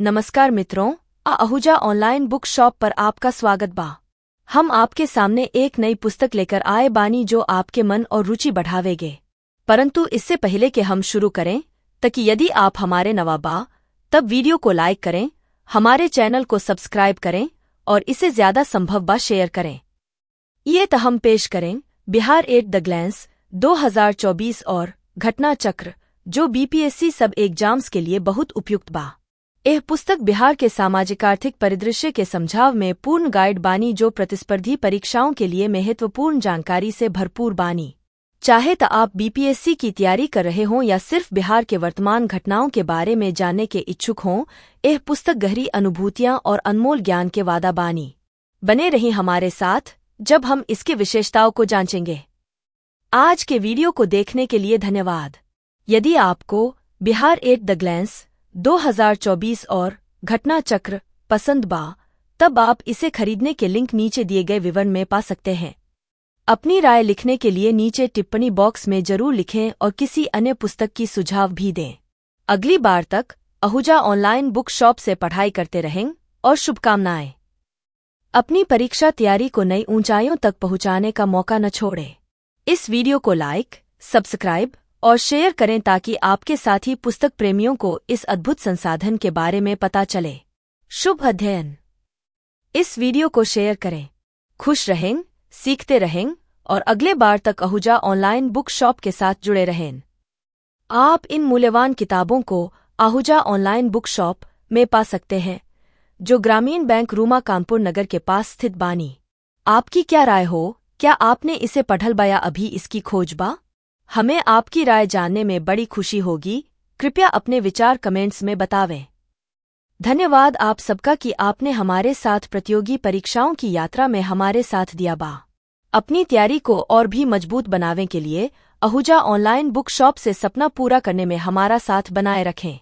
नमस्कार मित्रों आ आहूजा ऑनलाइन बुक शॉप पर आपका स्वागत बा हम आपके सामने एक नई पुस्तक लेकर आए बानी जो आपके मन और रुचि बढ़ावेगे परंतु इससे पहले कि हम शुरू करें ताकि यदि आप हमारे नवाबा तब वीडियो को लाइक करें हमारे चैनल को सब्सक्राइब करें और इसे ज्यादा संभव बा शेयर करें ये तो हम पेश करें बिहार एट द ग्लैंस 2024 और घटना चक्र जो बीपीएससी सब एग्जाम्स के लिए बहुत उपयुक्त बा यह पुस्तक बिहार के सामाजिक आर्थिक परिदृश्य के समझाव में पूर्ण गाइड बानी जो प्रतिस्पर्धी परीक्षाओं के लिए महत्वपूर्ण जानकारी से भरपूर बानी चाहे तो आप बीपीएससी की तैयारी कर रहे हों या सिर्फ बिहार के वर्तमान घटनाओं के बारे में जानने के इच्छुक हों यह पुस्तक गहरी अनुभूतियां और अनमोल ज्ञान के वादा बानी बने रही हमारे साथ जब हम इसके विशेषताओं को जांचेंगे आज के वीडियो को देखने के लिए धन्यवाद यदि आपको बिहार एट द ग्लैंस 2024 और घटना चक्र पसंद बा तब आप इसे खरीदने के लिंक नीचे दिए गए विवरण में पा सकते हैं अपनी राय लिखने के लिए नीचे टिप्पणी बॉक्स में जरूर लिखें और किसी अन्य पुस्तक की सुझाव भी दें अगली बार तक अहुजा ऑनलाइन बुक शॉप से पढ़ाई करते रहें और शुभकामनाएं अपनी परीक्षा तैयारी को नई ऊंचाइयों तक पहुंचाने का मौका न छोड़ें इस वीडियो को लाइक सब्सक्राइब और शेयर करें ताकि आपके साथी पुस्तक प्रेमियों को इस अद्भुत संसाधन के बारे में पता चले शुभ अध्ययन इस वीडियो को शेयर करें खुश रहें सीखते रहें और अगले बार तक अहुजा ऑनलाइन बुक शॉप के साथ जुड़े रहें आप इन मूल्यवान किताबों को आहूजा ऑनलाइन बुक शॉप में पा सकते हैं जो ग्रामीण बैंक रूमा कानपुर नगर के पास स्थित बानी आपकी क्या राय हो क्या आपने इसे पढ़ल बया अभी इसकी खोज बा हमें आपकी राय जानने में बड़ी खुशी होगी कृपया अपने विचार कमेंट्स में बतावें धन्यवाद आप सबका कि आपने हमारे साथ प्रतियोगी परीक्षाओं की यात्रा में हमारे साथ दिया बा अपनी तैयारी को और भी मजबूत बनाने के लिए अहुजा ऑनलाइन बुक शॉप से सपना पूरा करने में हमारा साथ बनाए रखें